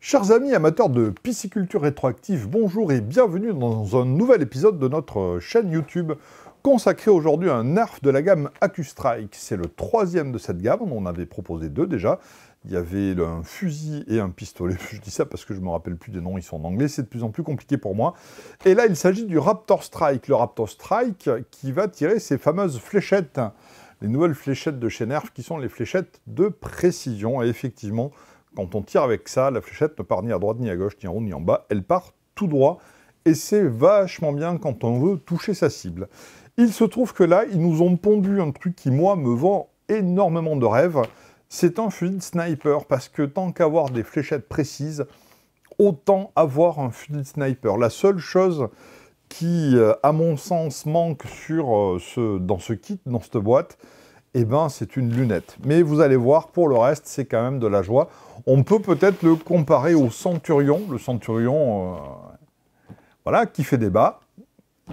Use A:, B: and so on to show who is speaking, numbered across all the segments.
A: Chers amis amateurs de pisciculture rétroactive, bonjour et bienvenue dans un nouvel épisode de notre chaîne YouTube consacré aujourd'hui à un nerf de la gamme AcuStrike. C'est le troisième de cette gamme, on en avait proposé deux déjà. Il y avait un fusil et un pistolet, je dis ça parce que je ne me rappelle plus des noms, ils sont en anglais, c'est de plus en plus compliqué pour moi. Et là il s'agit du Raptor Strike, le Raptor Strike qui va tirer ses fameuses fléchettes, les nouvelles fléchettes de chez Nerf qui sont les fléchettes de précision. Et effectivement, quand on tire avec ça, la fléchette ne part ni à droite ni à gauche, ni en haut ni en bas, elle part tout droit, et c'est vachement bien quand on veut toucher sa cible. Il se trouve que là, ils nous ont pondu un truc qui, moi, me vend énormément de rêves, c'est un fusil sniper, parce que tant qu'avoir des fléchettes précises, autant avoir un fusil sniper. La seule chose qui, euh, à mon sens, manque sur euh, ce, dans ce kit, dans cette boîte, eh ben, c'est une lunette. Mais vous allez voir, pour le reste, c'est quand même de la joie. On peut peut-être le comparer au centurion, le centurion, euh, voilà, qui fait débat,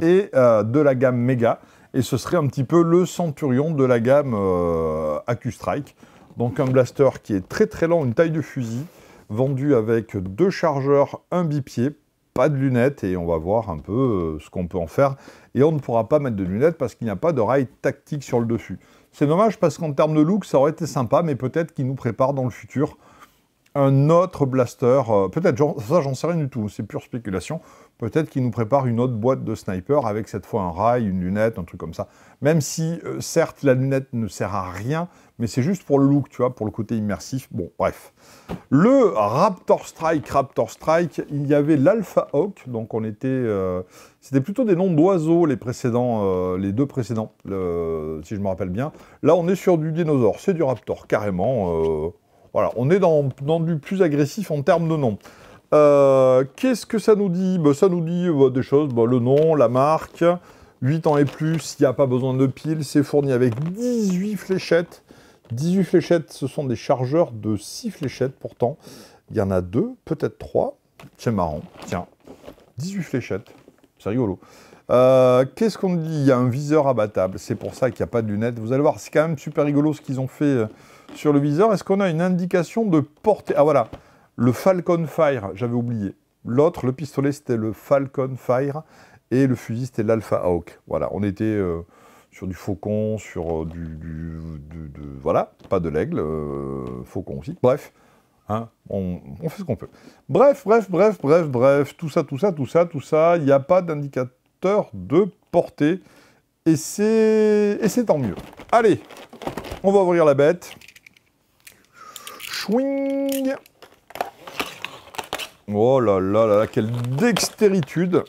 A: et euh, de la gamme méga. Et ce serait un petit peu le centurion de la gamme euh, Strike, Donc un blaster qui est très très lent, une taille de fusil, vendu avec deux chargeurs, un bipied, pas de lunettes et on va voir un peu ce qu'on peut en faire. Et on ne pourra pas mettre de lunettes parce qu'il n'y a pas de rail tactique sur le dessus. C'est dommage parce qu'en termes de look, ça aurait été sympa, mais peut-être qu'il nous prépare dans le futur un autre blaster, euh, peut-être, ça j'en sais rien du tout, c'est pure spéculation, peut-être qu'il nous prépare une autre boîte de sniper avec cette fois un rail, une lunette, un truc comme ça. Même si, euh, certes, la lunette ne sert à rien, mais c'est juste pour le look, tu vois, pour le côté immersif, bon, bref. Le Raptor Strike, Raptor Strike, il y avait l'Alpha Hawk, donc on était... Euh, c'était plutôt des noms d'oiseaux, les précédents, les deux précédents, si je me rappelle bien. Là, on est sur du dinosaure, c'est du Raptor, carrément voilà, on est dans, du plus agressif en termes de nom. Euh, qu'est-ce que ça nous dit bah, Ça nous dit euh, bah, des choses, bah, le nom, la marque, 8 ans et plus, il n'y a pas besoin de piles, c'est fourni avec 18 fléchettes. 18 fléchettes, ce sont des chargeurs de 6 fléchettes pourtant. Il y en a 2, peut-être 3. C'est marrant, tiens. 18 fléchettes, c'est rigolo. Euh, qu'est-ce qu'on dit Il y a un viseur abattable, c'est pour ça qu'il n'y a pas de lunettes. Vous allez voir, c'est quand même super rigolo ce qu'ils ont fait sur le viseur. Est-ce qu'on a une indication de portée Ah voilà, le Falcon Fire, j'avais oublié. L'autre, le pistolet, c'était le Falcon Fire, et le fusil, c'était l'Alpha Hawk. Voilà, on était euh, sur du faucon, sur euh, du, Voilà, pas de l'aigle, euh, faucon aussi. Bref, hein, on, fait ce qu'on peut. Bref, bref, bref, bref, bref, tout ça, tout ça, tout ça, tout ça, il n'y a pas d'indicateur de portée, et c'est tant mieux. Allez, on va ouvrir la bête. Oh là là là quelle dextéritude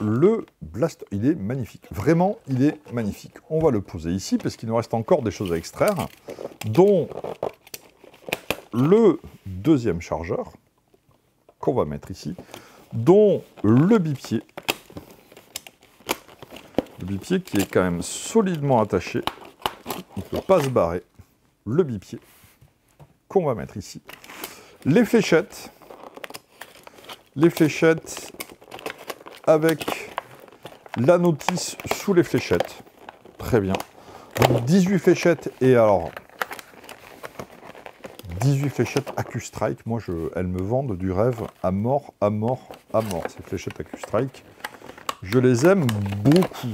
A: Le blast, il est magnifique. Vraiment, il est magnifique. On va le poser ici, parce qu'il nous reste encore des choses à extraire, dont le deuxième chargeur, qu'on va mettre ici, dont le bipied. Le bipied qui est quand même solidement attaché. on ne peut pas se barrer le bipied qu'on va mettre ici. Les fléchettes, les fléchettes avec la notice sous les fléchettes. Très bien. Donc 18 fléchettes et alors 18 fléchettes Strike. Moi, je, elles me vendent du rêve à mort, à mort, à mort. Ces fléchettes Strike, je les aime beaucoup.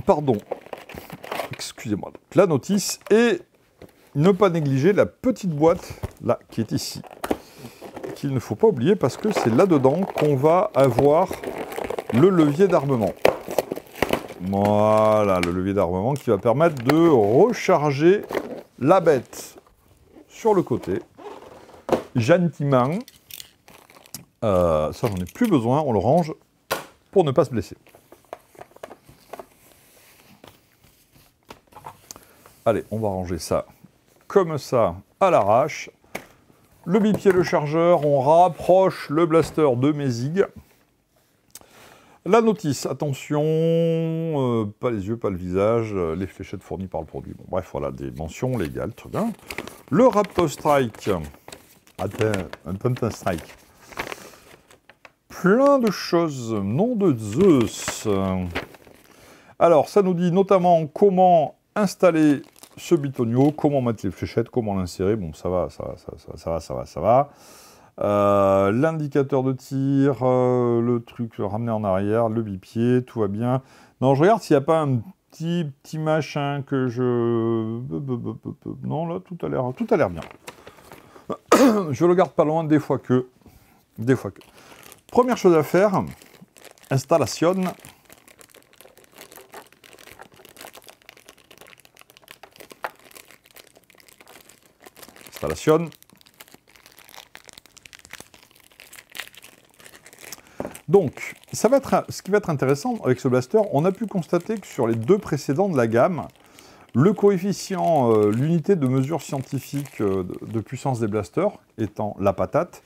A: Pardon. Excusez-moi. la notice et ne pas négliger la petite boîte là qui est ici qu'il ne faut pas oublier parce que c'est là-dedans qu'on va avoir le levier d'armement. Voilà, le levier d'armement qui va permettre de recharger la bête sur le côté, gentiment. Euh, ça, j'en ai plus besoin, on le range pour ne pas se blesser. Allez, on va ranger ça comme ça, à l'arrache. Le bipied, le chargeur, on rapproche le blaster de Mesig. La notice, attention, euh, pas les yeux, pas le visage, euh, les fléchettes fournies par le produit. bref, voilà, des mentions légales, très bien. Le Raptor Strike, un Pumpkin Strike. Plein de choses, nom de Zeus. Alors, ça nous dit notamment comment installer ce bitonio, comment mettre les fléchettes, comment l'insérer. Bon, ça va, ça va, ça va, ça va, ça va. Euh, l'indicateur de tir, euh, le truc ramené en arrière, le bipied, tout va bien. Non, je regarde s'il n'y a pas un petit, petit machin que je... Non, là, tout a l'air tout a l'air bien. je le garde pas loin, des fois que... Des fois que... Première chose à faire, installation. Donc, ça va être, ce qui va être intéressant avec ce blaster, on a pu constater que sur les deux précédents de la gamme, le coefficient, euh, l'unité de mesure scientifique euh, de puissance des blasters, étant la patate,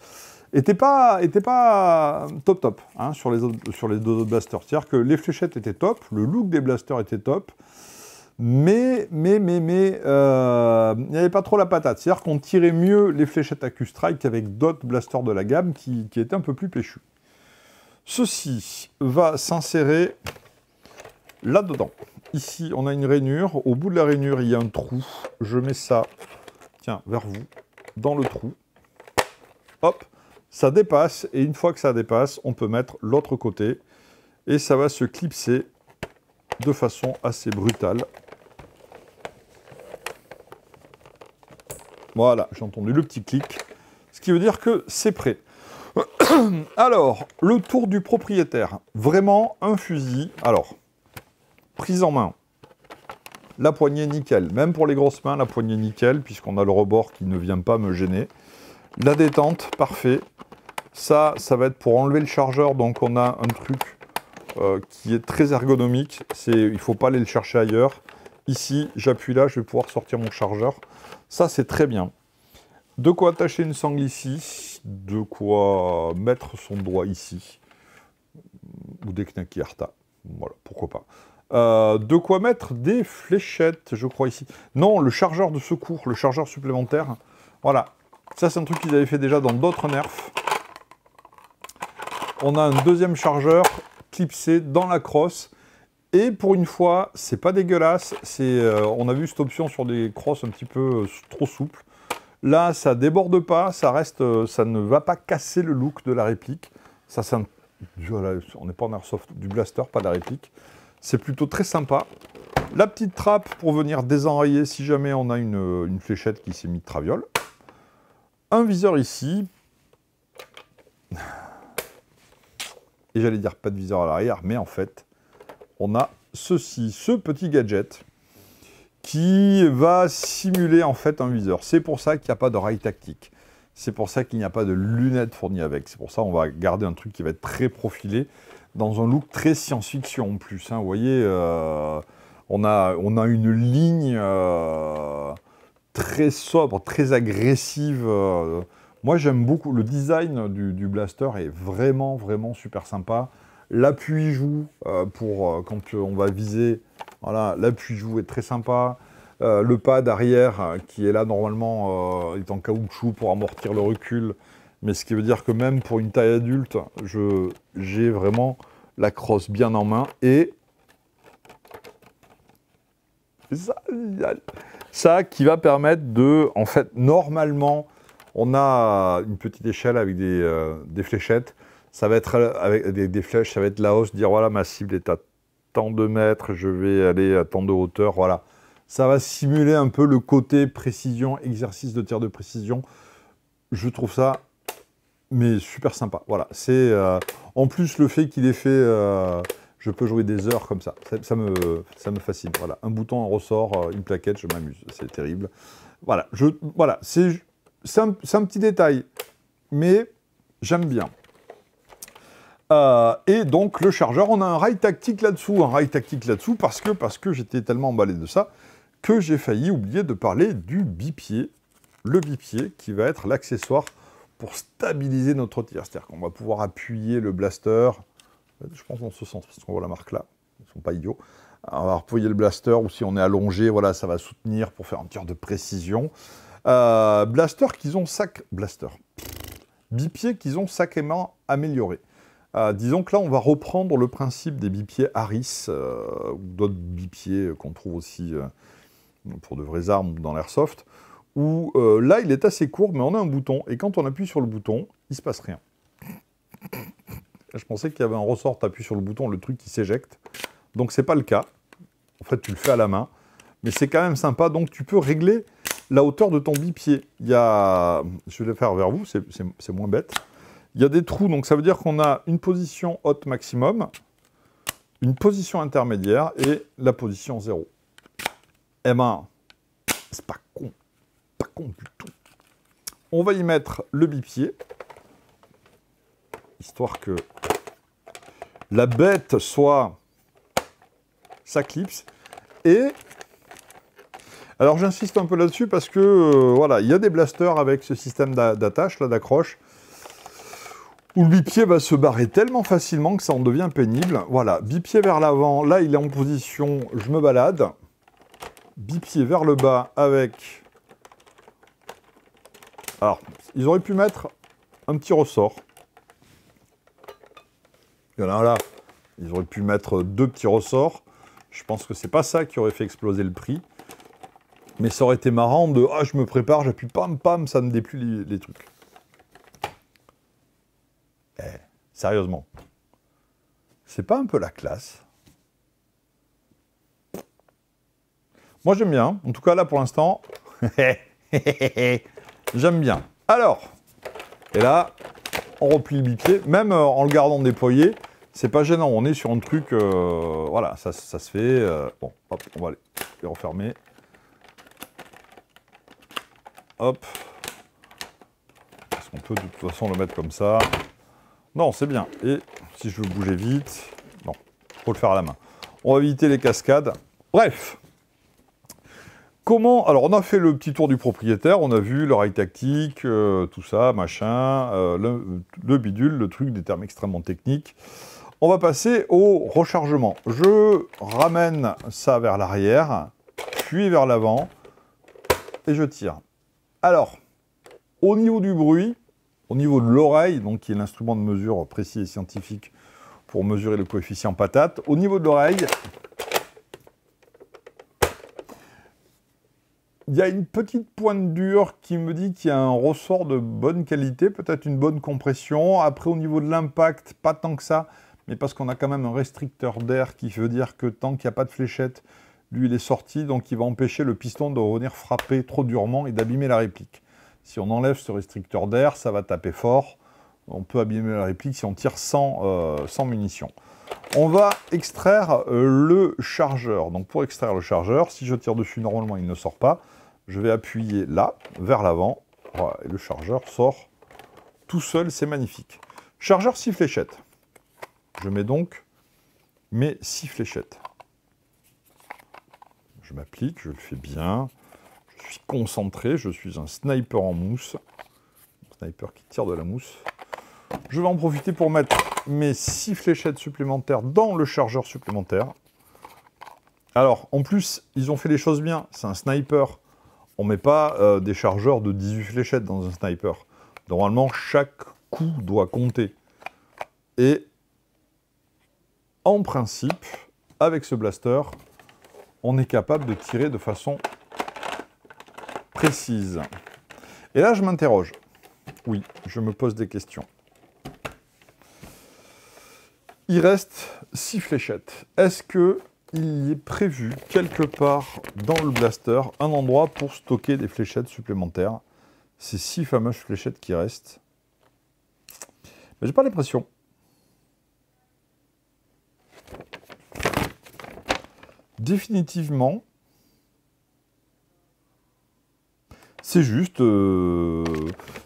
A: n'était pas, était pas top top hein, sur, les sur les deux autres blasters. C'est-à-dire que les fléchettes étaient top, le look des blasters était top, mais, mais, mais, mais, euh, il n'y avait pas trop la patate. C'est-à-dire qu'on tirait mieux les fléchettes à Q-Strike qu'avec d'autres blasters de la gamme qui, qui étaient un peu plus péchus. Ceci va s'insérer là-dedans. Ici, on a une rainure. Au bout de la rainure, il y a un trou. Je mets ça, tiens, vers vous, dans le trou. Hop, ça dépasse. Et une fois que ça dépasse, on peut mettre l'autre côté. Et ça va se clipser de façon assez brutale Voilà, j'ai entendu le petit clic, ce qui veut dire que c'est prêt. Alors, le tour du propriétaire. Vraiment un fusil. Alors, prise en main. La poignée nickel. Même pour les grosses mains, la poignée nickel, puisqu'on a le rebord qui ne vient pas me gêner. La détente, parfait. Ça, ça va être pour enlever le chargeur. Donc, on a un truc euh, qui est très ergonomique. il ne faut pas aller le chercher ailleurs. Ici, j'appuie là, je vais pouvoir sortir mon chargeur. Ça, c'est très bien. De quoi attacher une sangle ici, de quoi mettre son doigt ici, ou des knacky voilà, pourquoi pas. Euh, de quoi mettre des fléchettes, je crois, ici. Non, le chargeur de secours, le chargeur supplémentaire, voilà. Ça, c'est un truc qu'ils avaient fait déjà dans d'autres nerfs. On a un deuxième chargeur clipsé dans la crosse, et pour une fois, c'est pas dégueulasse. Euh, on a vu cette option sur des crosses un petit peu euh, trop souples. Là, ça déborde pas, ça reste, euh, ça ne va pas casser le look de la réplique. Ça, on n'est pas en airsoft, du blaster, pas de la réplique. C'est plutôt très sympa. La petite trappe pour venir désenrayer si jamais on a une, une fléchette qui s'est mise de traviole. Un viseur ici. Et j'allais dire pas de viseur à l'arrière, mais en fait, on a ceci, ce petit gadget qui va simuler en fait un viseur. C'est pour ça qu'il n'y a pas de rail tactique. C'est pour ça qu'il n'y a pas de lunettes fournies avec. C'est pour ça qu'on va garder un truc qui va être très profilé, dans un look très science-fiction en plus. Hein. Vous voyez, euh, on, a, une ligne euh, très sobre, très agressive. Euh. Moi, j'aime beaucoup. Le design du, du, blaster est vraiment, vraiment super sympa. L'appui joue euh, pour euh, quand euh, on va viser. Voilà, l'appui joue est très sympa. le pad arrière qui est là normalement est en caoutchouc pour amortir le recul. Mais ce qui veut dire que même pour une taille adulte, j'ai vraiment la crosse bien en main. Et ça, qui va permettre de, en fait, normalement, on a une petite échelle avec des fléchettes. Ça va être euh, avec des, flèches, ça va être la hausse, dire voilà, ma cible est à tant de mètres, je vais aller à tant de hauteur, voilà. Ça va simuler un peu le côté précision, exercice de tir de précision. Je trouve ça, mais super sympa. Voilà, c'est euh, en plus le fait qu'il est fait, euh, je peux jouer des heures comme ça. ça. me, ça me fascine. Voilà, un bouton, un ressort, une plaquette, je m'amuse. C'est terrible. Voilà, je, voilà, c'est, c'est un petit détail, mais j'aime bien. Euh, et donc le chargeur, on a un rail tactique là-dessous, un rail tactique là-dessous, parce que, parce que j'étais tellement emballé de ça que j'ai failli oublier de parler du bipied, le bipied qui va être l'accessoire pour stabiliser notre tir. C'est-à-dire qu'on va pouvoir appuyer le blaster, je pense dans ce sens, parce qu'on voit la marque là, ils sont pas idiots. on va appuyer le blaster, ou si on est allongé, voilà, ça va soutenir pour faire un tir de précision. Euh, blaster qu'ils ont sac... Blaster. Bipied qu'ils ont sacrément amélioré. Euh, disons que là, on va reprendre le principe des bipieds Harris, euh, ou d'autres bipieds qu'on trouve aussi euh, pour de vraies armes dans l'airsoft, où là, il est assez court, mais on a un bouton, et quand on appuie sur le bouton, il se passe rien. Je pensais qu'il y avait un ressort, tu appuies sur le bouton, le truc qui s'éjecte. Donc, c'est pas le cas. En fait, tu le fais à la main. Mais c'est quand même sympa, donc tu peux régler la hauteur de ton bipied. Il y a... Je vais le faire vers vous, c'est moins bête. Il y a des trous, donc ça veut dire qu'on a une position haute maximum, une position intermédiaire et la position 0. M1, c'est pas con. Pas con du tout. On va y mettre le bipied, histoire que la bête soit sa clipse. Et alors j'insiste un peu là-dessus parce que euh, voilà, il y a des blasters avec ce système d'attache, là d'accroche où le bipied va se barrer tellement facilement que ça en devient pénible. Voilà, bipied vers l'avant, là il est en position, je me balade. Bipied vers le bas avec... Alors, ils auraient pu mettre un petit ressort. Voilà, là, ils auraient pu mettre deux petits ressorts. Je pense que c'est pas ça qui aurait fait exploser le prix. Mais ça aurait été marrant de « Ah, je me prépare, j'appuie pam pam, ça ne déplie les trucs ». Sérieusement. C'est pas un peu la classe Moi j'aime bien. En tout cas là pour l'instant, j'aime bien. Alors, et là, on replie le bipied. Même euh, en le gardant déployé, c'est pas gênant. On est sur un truc, euh, voilà, ça, se fait. Euh, bon, hop, on va aller les refermer. Hop. Parce qu'on peut de toute façon le mettre comme ça. Non, c'est bien. Et si je veux bouger vite, non, faut le faire à la main. On va éviter les cascades. Bref. Comment Alors, on a fait le petit tour du propriétaire, on a vu l'oreille tactique, euh, tout ça, machin, euh, le, bidule, le truc, des termes extrêmement techniques. On va passer au rechargement. Je ramène ça vers l'arrière, puis vers l'avant, et je tire. Alors, au niveau du bruit, au niveau de l'oreille, donc qui est l'instrument de mesure précis et scientifique pour mesurer le coefficient patate, au niveau de l'oreille, il y a une petite pointe dure qui me dit qu'il y a un ressort de bonne qualité, peut-être une bonne compression. Après, au niveau de l'impact, pas tant que ça, mais parce qu'on a quand même un restricteur d'air qui veut dire que tant qu'il n'y a pas de fléchette, lui, il est sorti, donc il va empêcher le piston de revenir frapper trop durement et d'abîmer la réplique. Si on enlève ce restricteur d'air, ça va taper fort. On peut abîmer la réplique si on tire sans, euh, munitions. On va extraire euh, le chargeur. Donc pour extraire le chargeur, si je tire dessus, normalement il ne sort pas. Je vais appuyer là, vers l'avant. et le chargeur sort tout seul, c'est magnifique. Chargeur 6 fléchettes. Je mets donc mes 6 fléchettes. Je m'applique, je le fais bien concentré, je suis un sniper en mousse. sniper qui tire de la mousse. Je vais en profiter pour mettre mes 6 fléchettes supplémentaires dans le chargeur supplémentaire. Alors, en plus, ils ont fait les choses bien. C'est un sniper. On met pas euh, des chargeurs de 18 fléchettes dans un sniper. Normalement, chaque coup doit compter. Et en principe, avec ce blaster, on est capable de tirer de façon et là, je m'interroge. Oui, je me pose des questions. Il reste six fléchettes. Est-ce que il est prévu quelque part dans le blaster un endroit pour stocker des fléchettes supplémentaires Ces six fameuses fléchettes qui restent. Mais j'ai pas l'impression. Définitivement, C'est juste. Euh,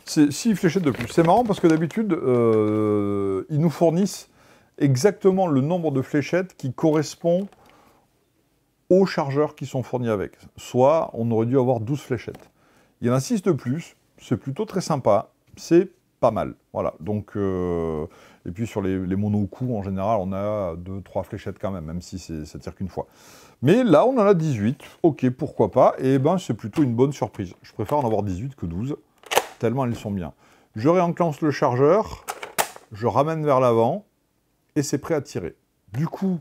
A: c'est fléchettes de plus. C'est marrant parce que d'habitude, euh, ils nous fournissent exactement le nombre de fléchettes qui correspond aux chargeurs qui sont fournis avec. Soit on aurait dû avoir 12 fléchettes. Il y en a 6 de plus, c'est plutôt très sympa, c'est pas mal. Voilà, donc. Euh, et puis sur les, les en général, on a 2-3 fléchettes quand même, même si ça tire qu'une fois. Mais là, on en a 18. Ok, pourquoi pas. Et eh ben, c'est plutôt une bonne surprise. Je préfère en avoir 18 que 12, tellement elles sont bien. Je réenclenche le chargeur, je ramène vers l'avant, et c'est prêt à tirer. Du coup,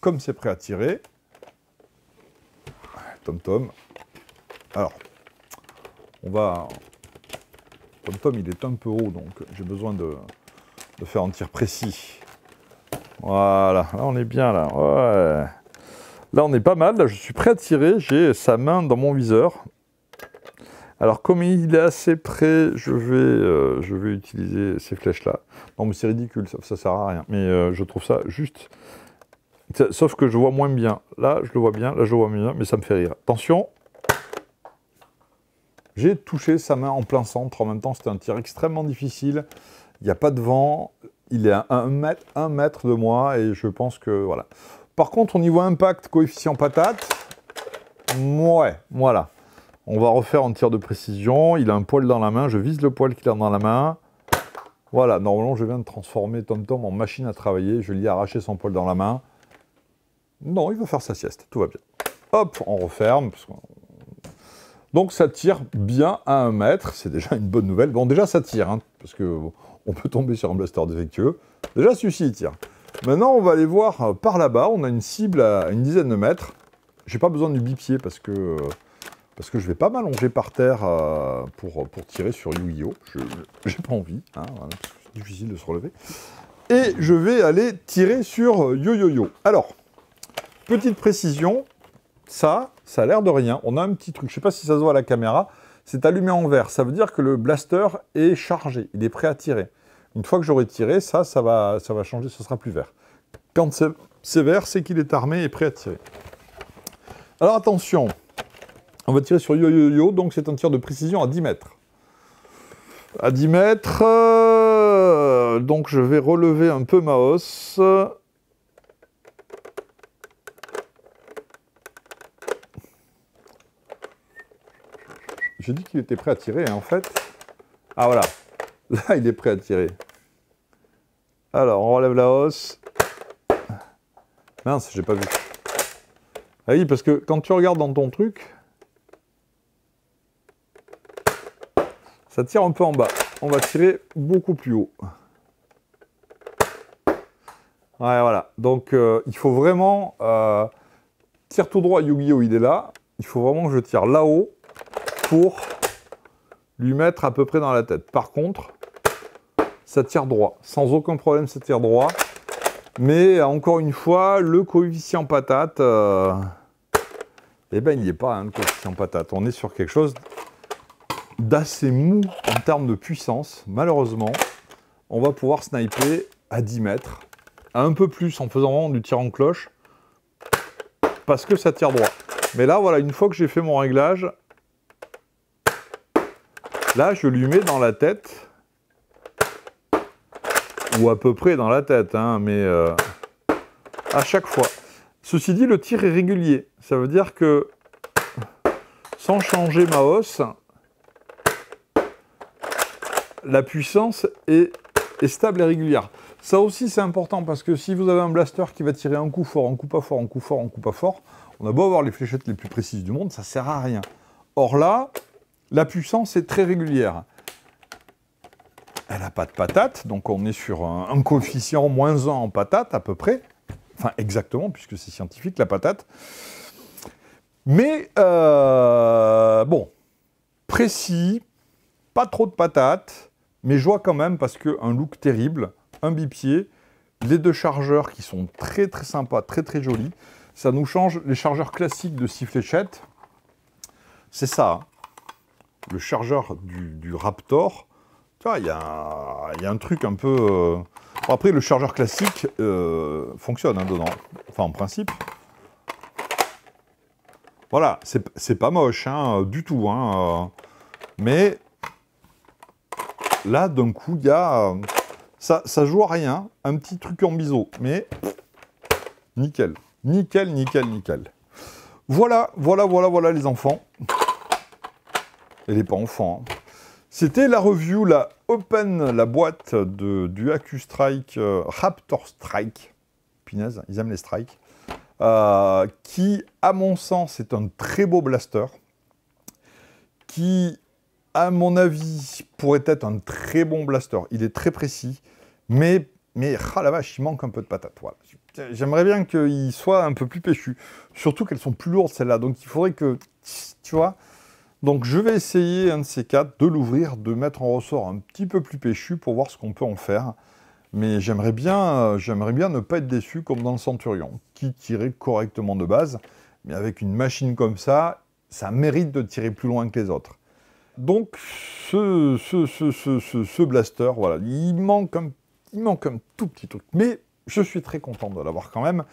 A: comme c'est prêt à tirer, Tom Tom, alors, on va... Tom Tom, il est un peu haut, donc j'ai besoin de, de faire un tir précis. Voilà, là on est bien là. Ouais. Là, on est pas mal. Là, je suis prêt à tirer. J'ai sa main dans mon viseur. Alors, comme il est assez près, je vais, euh, je vais utiliser ces flèches-là. Non, mais c'est ridicule. Ça, ça sert à rien. Mais euh, je trouve ça juste... Sauf que je vois moins bien. Là, je le vois bien. Là, je le vois mieux, Mais ça me fait rire. Attention j'ai touché sa main en plein centre. En même temps, c'était un tir extrêmement difficile. Il n'y a pas de vent. Il est à un mètre, un mètre de moi. Et je pense que, voilà. Par contre, au niveau impact, coefficient patate, ouais, voilà. On va refaire en tir de précision. Il a un poil dans la main. Je vise le poil qu'il a dans la main. Voilà, normalement, je viens de transformer Tom Tom en machine à travailler. Je lui ai arraché son poil dans la main. Non, il va faire sa sieste. Tout va bien. Hop, on referme. donc ça tire bien à un mètre, c'est déjà une bonne nouvelle. Bon, déjà ça tire, hein, parce que on peut tomber sur un blaster défectueux. Déjà celui-ci il tire. Maintenant, on va aller voir euh, par là-bas. On a une cible à une dizaine de mètres. J'ai pas besoin du bipied parce que, euh, parce que je vais pas m'allonger par terre euh, pour, pour tirer sur yu yo oh J'ai pas envie. Hein, c'est difficile de se relever. Et je vais aller tirer sur Yo-Yo-Yo. Alors, petite précision. Ça, ça a l'air de rien. On a un petit truc. Je sais pas si ça se voit à la caméra. C'est allumé en vert. Ça veut dire que le blaster est chargé. Il est prêt à tirer. Une fois que j'aurai tiré, ça, ça va, ça va changer, ce sera plus vert. Quand c'est vert, c'est qu'il est armé et prêt à tirer. Alors attention, on va tirer sur yo-yo-yo, donc c'est un tir de précision à 10 mètres. À 10 mètres, euh, donc je vais relever un peu ma hausse. J'ai dit qu'il était prêt à tirer, hein, en fait. Ah voilà, Là, il est prêt à tirer. Alors, on relève la hausse. Mince, j'ai pas vu. Ah oui, parce que quand tu regardes dans ton truc, ça tire un peu en bas. On va tirer beaucoup plus haut. Ouais, voilà. Donc, euh, il faut vraiment... Euh, tire tout droit, Yu-Gi-Oh! il est là. Il faut vraiment que je tire là-haut pour lui mettre à peu près dans la tête. Par contre, ça tire droit. Sans aucun problème, ça tire droit. Mais encore une fois, le coefficient patate, euh, eh ben, il n'y est pas, hein, le coefficient patate. On est sur quelque chose d'assez mou en termes de puissance. Malheureusement, on va pouvoir sniper à 10 mètres, un peu plus en faisant du tir en cloche, parce que ça tire droit. Mais là, voilà, une fois que j'ai fait mon réglage, là, je lui mets dans la tête ou à peu près dans la tête, hein, mais euh, à chaque fois. Ceci dit, le tir est régulier. Ça veut dire que sans changer ma hausse, la puissance est, est stable et régulière. Ça aussi, c'est important parce que si vous avez un blaster qui va tirer un coup fort, un coup pas fort, un coup fort, un coup pas fort, on a beau avoir les fléchettes les plus précises du monde, ça sert à rien. Or là, la puissance est très régulière elle n'a pas de patate, donc on est sur un, coefficient moins 1 en patate à peu près. Enfin, exactement, puisque c'est scientifique, la patate. Mais, euh, bon, précis, pas trop de patates, mais joie quand même, parce qu'un look terrible, un bipied, les deux chargeurs qui sont très très sympas, très très jolis. Ça nous change les chargeurs classiques de 6 fléchettes. C'est ça, hein. le chargeur du Raptor, tu vois, il y, a, un truc un peu... Euh, bon, après, le chargeur classique euh, fonctionne hein, dedans. Enfin, en principe. Voilà, c'est pas moche, hein, du tout. Hein, euh. mais là, d'un coup, il y a... Ça, ça joue à rien, un petit truc en biseau, mais nickel. Nickel, nickel, nickel. Voilà, voilà, voilà, voilà les enfants. Et les pas enfants. Hein. C'était la review, la open, la boîte du AQ Strike, euh, Raptor Strike, pinaise, ils aiment les strikes, euh, qui, à mon sens, est un très beau blaster, qui, à mon avis, pourrait être un très bon blaster. Il est très précis, mais, mais ah la vache, il manque un peu de patate. J'aimerais bien qu'il soit un peu plus péchu, surtout qu'elles sont plus lourdes, celles-là, donc il faudrait que, tu vois... Donc je vais essayer un de ces quatre, de l'ouvrir, de mettre en ressort un petit peu plus péchu pour voir ce qu'on peut en faire. Mais euh, j'aimerais bien, ne pas être déçu comme dans le Centurion, qui tirait correctement de base, mais avec une machine comme ça, ça mérite de tirer plus loin que les autres. Donc ce, blaster, voilà, il manque, un, il manque un tout petit truc, mais je suis très content de l'avoir quand même.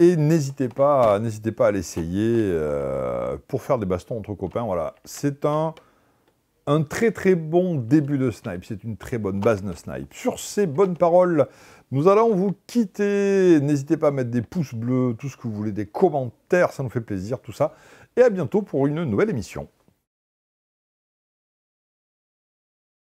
A: Et n'hésitez pas, n'hésitez pas à l'essayer euh, pour faire des bastons entre copains. Voilà, c'est un, un très très bon début de snipe. C'est une très bonne base de snipe. Sur ces bonnes paroles, nous allons vous quitter. N'hésitez pas à mettre des pouces bleus, tout ce que vous voulez, des commentaires, ça nous fait plaisir, tout ça. Et à bientôt pour une nouvelle émission.